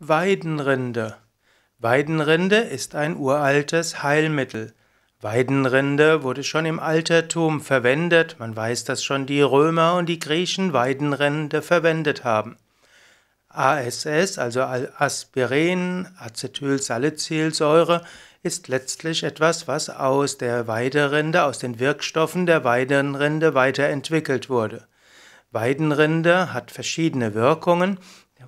Weidenrinde. Weidenrinde ist ein uraltes Heilmittel. Weidenrinde wurde schon im Altertum verwendet. Man weiß, dass schon die Römer und die Griechen Weidenrinde verwendet haben. ASS, also Aspirin, Acetylsalicylsäure, ist letztlich etwas, was aus der Weiderinde, aus den Wirkstoffen der Weidenrinde weiterentwickelt wurde. Weidenrinde hat verschiedene Wirkungen.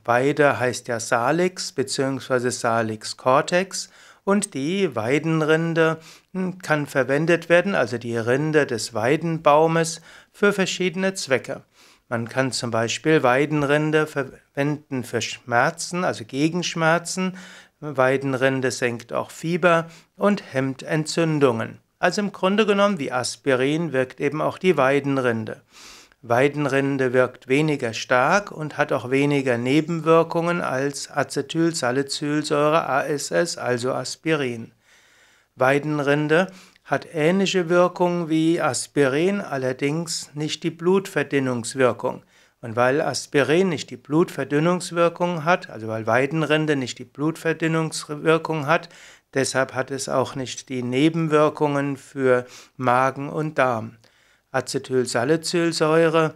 Weide heißt ja Salix bzw. Salix cortex und die Weidenrinde hm, kann verwendet werden, also die Rinde des Weidenbaumes, für verschiedene Zwecke. Man kann zum Beispiel Weidenrinde verwenden für Schmerzen, also Gegenschmerzen. Weidenrinde senkt auch Fieber und hemmt Entzündungen. Also im Grunde genommen, wie Aspirin wirkt eben auch die Weidenrinde. Weidenrinde wirkt weniger stark und hat auch weniger Nebenwirkungen als Acetylsalicylsäure ASS, also Aspirin. Weidenrinde hat ähnliche Wirkung wie Aspirin, allerdings nicht die Blutverdünnungswirkung. Und weil Aspirin nicht die Blutverdünnungswirkung hat, also weil Weidenrinde nicht die Blutverdünnungswirkung hat, deshalb hat es auch nicht die Nebenwirkungen für Magen und Darm. Acetylsalicylsäure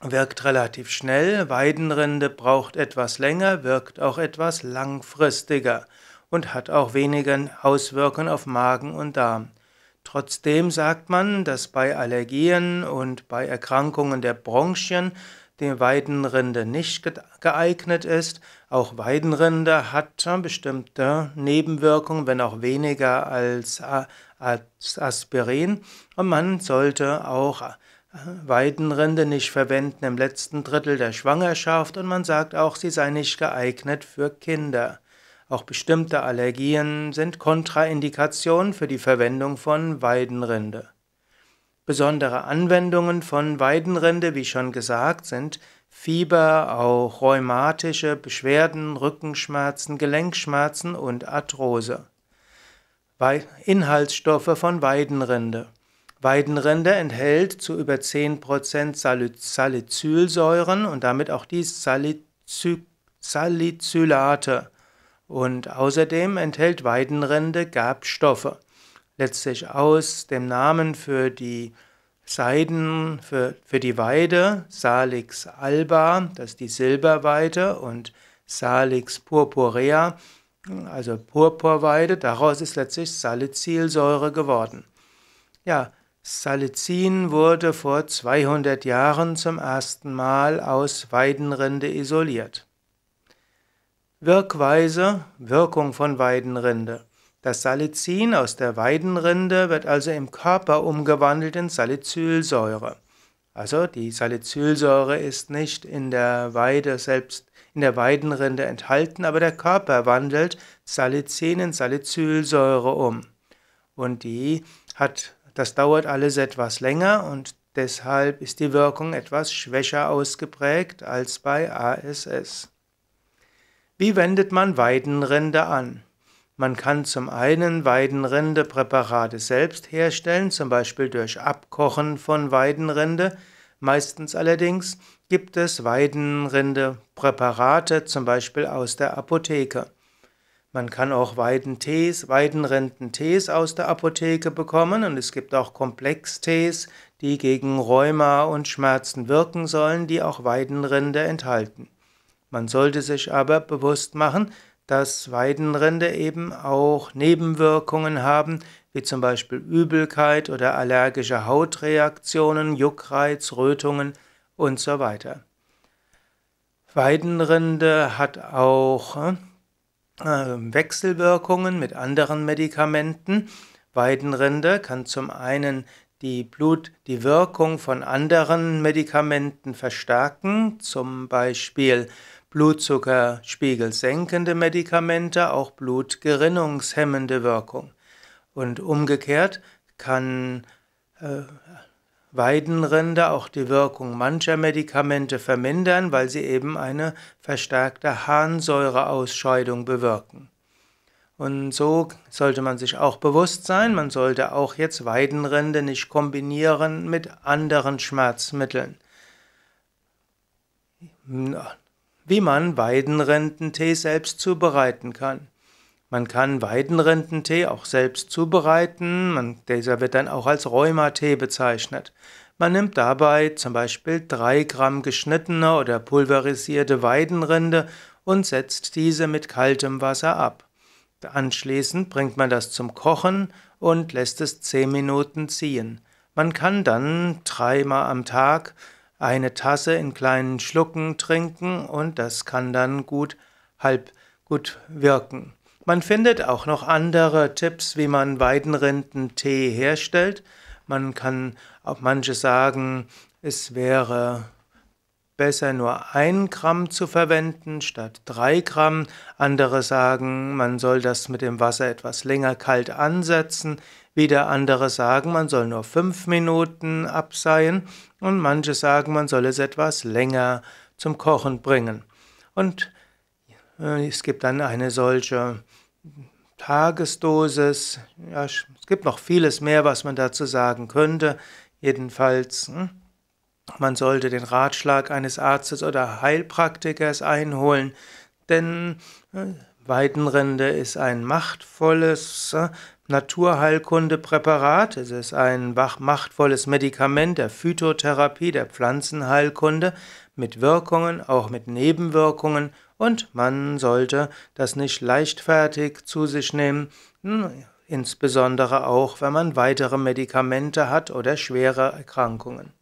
wirkt relativ schnell, Weidenrinde braucht etwas länger, wirkt auch etwas langfristiger und hat auch weniger Auswirkungen auf Magen und Darm. Trotzdem sagt man, dass bei Allergien und bei Erkrankungen der Bronchien die Weidenrinde nicht geeignet ist. Auch Weidenrinde hat bestimmte Nebenwirkungen, wenn auch weniger als äh, als Aspirin und man sollte auch äh, Weidenrinde nicht verwenden im letzten Drittel der Schwangerschaft und man sagt auch, sie sei nicht geeignet für Kinder. Auch bestimmte Allergien sind Kontraindikationen für die Verwendung von Weidenrinde. Besondere Anwendungen von Weidenrinde, wie schon gesagt, sind Fieber, auch rheumatische Beschwerden, Rückenschmerzen, Gelenkschmerzen und Arthrose. Inhaltsstoffe von Weidenrinde. Weidenrinde enthält zu über 10% Salicylsäuren und damit auch die Salicy Salicylate. Und außerdem enthält Weidenrinde Gerbstoffe. Letztlich aus dem Namen für die Seiden, für, für die Weide, Salix alba, das ist die Silberweide, und Salix purpurea, also Purpurweide, daraus ist letztlich Salicylsäure geworden. Ja, Salicin wurde vor 200 Jahren zum ersten Mal aus Weidenrinde isoliert. Wirkweise, Wirkung von Weidenrinde. Das Salicin aus der Weidenrinde wird also im Körper umgewandelt in Salicylsäure. Also die Salicylsäure ist nicht in der Weide selbst, in der Weidenrinde enthalten, aber der Körper wandelt Salicin in Salicylsäure um. Und die hat, das dauert alles etwas länger und deshalb ist die Wirkung etwas schwächer ausgeprägt als bei ASS. Wie wendet man Weidenrinde an? Man kann zum einen Weidenrindepräparate selbst herstellen, zum Beispiel durch Abkochen von Weidenrinde. Meistens allerdings gibt es Weidenrindepräparate, zum Beispiel aus der Apotheke. Man kann auch Weidentees, Weidenrendentees aus der Apotheke bekommen und es gibt auch Komplextees, die gegen Rheuma und Schmerzen wirken sollen, die auch Weidenrinde enthalten. Man sollte sich aber bewusst machen, dass Weidenrinde eben auch Nebenwirkungen haben, wie zum Beispiel Übelkeit oder allergische Hautreaktionen, Juckreiz, Rötungen und so weiter. Weidenrinde hat auch ähm, Wechselwirkungen mit anderen Medikamenten. Weidenrinde kann zum einen die Blut, die Wirkung von anderen Medikamenten verstärken, zum Beispiel Blutzuckerspiegel senkende Medikamente auch blutgerinnungshemmende Wirkung. Und umgekehrt kann äh, Weidenrinde auch die Wirkung mancher Medikamente vermindern, weil sie eben eine verstärkte Harnsäureausscheidung bewirken. Und so sollte man sich auch bewusst sein, man sollte auch jetzt Weidenrinde nicht kombinieren mit anderen Schmerzmitteln wie man Weidenrindentee selbst zubereiten kann. Man kann Weidenrindentee auch selbst zubereiten, man, dieser wird dann auch als Rheumatee bezeichnet. Man nimmt dabei zum Beispiel 3 Gramm geschnittene oder pulverisierte Weidenrinde und setzt diese mit kaltem Wasser ab. Anschließend bringt man das zum Kochen und lässt es 10 Minuten ziehen. Man kann dann dreimal am Tag eine Tasse in kleinen Schlucken trinken und das kann dann gut halb gut wirken. Man findet auch noch andere Tipps, wie man Weidenrindentee herstellt. Man kann auch manche sagen, es wäre besser nur ein Gramm zu verwenden statt drei Gramm. Andere sagen, man soll das mit dem Wasser etwas länger kalt ansetzen. Wieder andere sagen, man soll nur fünf Minuten abseien und manche sagen, man soll es etwas länger zum Kochen bringen. Und äh, es gibt dann eine solche Tagesdosis. Ja, es gibt noch vieles mehr, was man dazu sagen könnte. Jedenfalls, hm, man sollte den Ratschlag eines Arztes oder Heilpraktikers einholen, denn äh, Weidenrinde ist ein machtvolles äh, Naturheilkundepräparat. Es ist ein machtvolles Medikament der Phytotherapie, der Pflanzenheilkunde mit Wirkungen, auch mit Nebenwirkungen. Und man sollte das nicht leichtfertig zu sich nehmen, hm, insbesondere auch, wenn man weitere Medikamente hat oder schwere Erkrankungen.